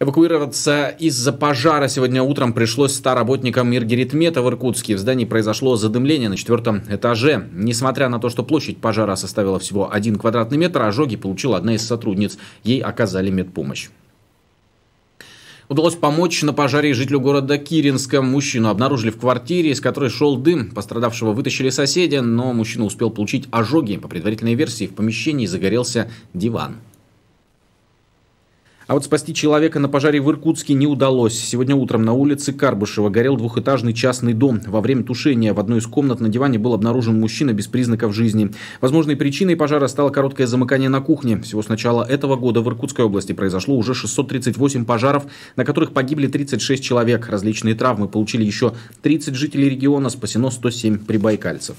Эвакуироваться из-за пожара сегодня утром пришлось 100 работникам Иргеритмета в Иркутске. В здании произошло задымление на четвертом этаже. Несмотря на то, что площадь пожара составила всего один квадратный метр, ожоги получила одна из сотрудниц. Ей оказали медпомощь. Удалось помочь на пожаре жителю города Киринска. Мужчину обнаружили в квартире, из которой шел дым. Пострадавшего вытащили соседи, но мужчина успел получить ожоги. По предварительной версии, в помещении загорелся диван. А вот спасти человека на пожаре в Иркутске не удалось. Сегодня утром на улице Карбышева горел двухэтажный частный дом. Во время тушения в одной из комнат на диване был обнаружен мужчина без признаков жизни. Возможной причиной пожара стало короткое замыкание на кухне. Всего с начала этого года в Иркутской области произошло уже 638 пожаров, на которых погибли 36 человек. Различные травмы получили еще 30 жителей региона, спасено 107 прибайкальцев.